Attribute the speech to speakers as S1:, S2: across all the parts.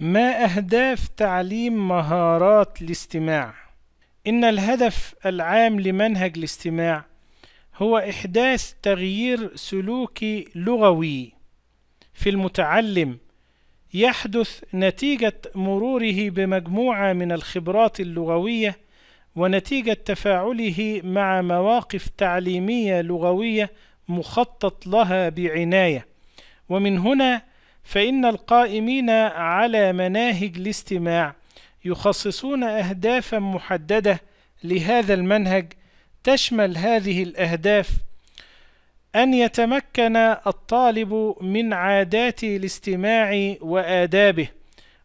S1: ما أهداف تعليم مهارات الاستماع؟ إن الهدف العام لمنهج الاستماع هو إحداث تغيير سلوكي لغوي في المتعلم يحدث نتيجة مروره بمجموعة من الخبرات اللغوية ونتيجة تفاعله مع مواقف تعليمية لغوية مخطط لها بعناية ومن هنا فإن القائمين على مناهج الاستماع يخصصون أهدافا محددة لهذا المنهج تشمل هذه الأهداف أن يتمكن الطالب من عادات الاستماع وآدابه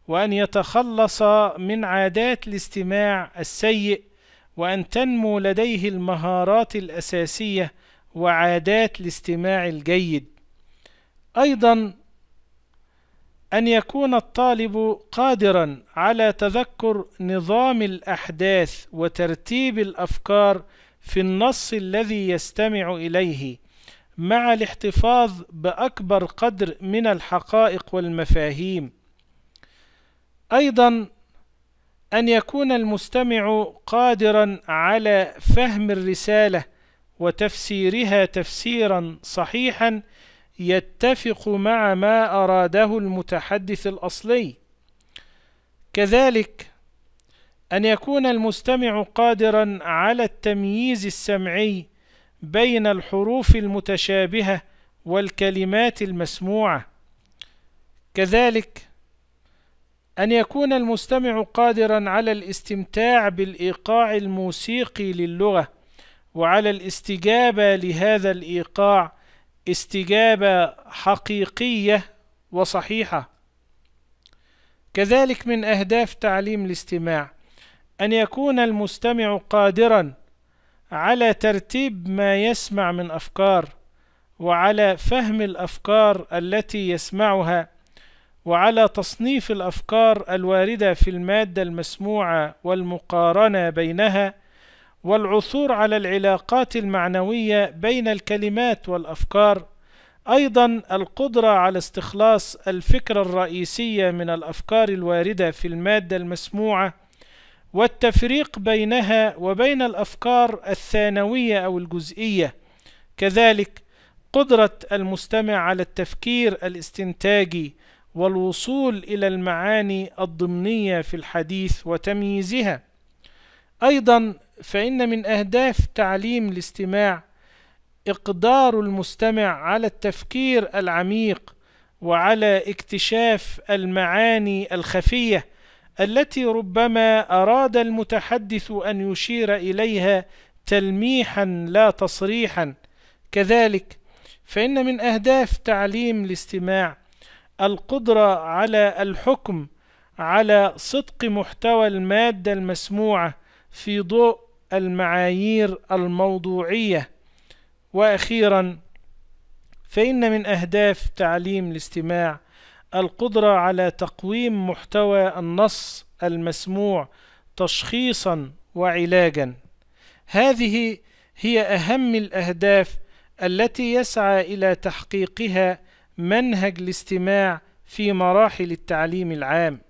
S1: وأن يتخلص من عادات الاستماع السيء وأن تنمو لديه المهارات الأساسية وعادات الاستماع الجيد أيضا أن يكون الطالب قادرا على تذكر نظام الأحداث وترتيب الأفكار في النص الذي يستمع إليه مع الاحتفاظ بأكبر قدر من الحقائق والمفاهيم أيضا أن يكون المستمع قادرا على فهم الرسالة وتفسيرها تفسيرا صحيحا يتفق مع ما أراده المتحدث الأصلي كذلك أن يكون المستمع قادرا على التمييز السمعي بين الحروف المتشابهة والكلمات المسموعة كذلك أن يكون المستمع قادرا على الاستمتاع بالإيقاع الموسيقي للغة وعلى الاستجابة لهذا الإيقاع استجابة حقيقية وصحيحة كذلك من أهداف تعليم الاستماع أن يكون المستمع قادرا على ترتيب ما يسمع من أفكار وعلى فهم الأفكار التي يسمعها وعلى تصنيف الأفكار الواردة في المادة المسموعة والمقارنة بينها والعثور على العلاقات المعنوية بين الكلمات والأفكار أيضا القدرة على استخلاص الفكرة الرئيسية من الأفكار الواردة في المادة المسموعة والتفريق بينها وبين الأفكار الثانوية أو الجزئية كذلك قدرة المستمع على التفكير الاستنتاجي والوصول إلى المعاني الضمنية في الحديث وتمييزها أيضا فإن من أهداف تعليم الاستماع إقدار المستمع على التفكير العميق وعلى اكتشاف المعاني الخفية التي ربما أراد المتحدث أن يشير إليها تلميحا لا تصريحا كذلك فإن من أهداف تعليم الاستماع القدرة على الحكم على صدق محتوى المادة المسموعة في ضوء المعايير الموضوعية وأخيرا فإن من أهداف تعليم الاستماع القدرة على تقويم محتوى النص المسموع تشخيصا وعلاجا هذه هي أهم الأهداف التي يسعى إلى تحقيقها منهج الاستماع في مراحل التعليم العام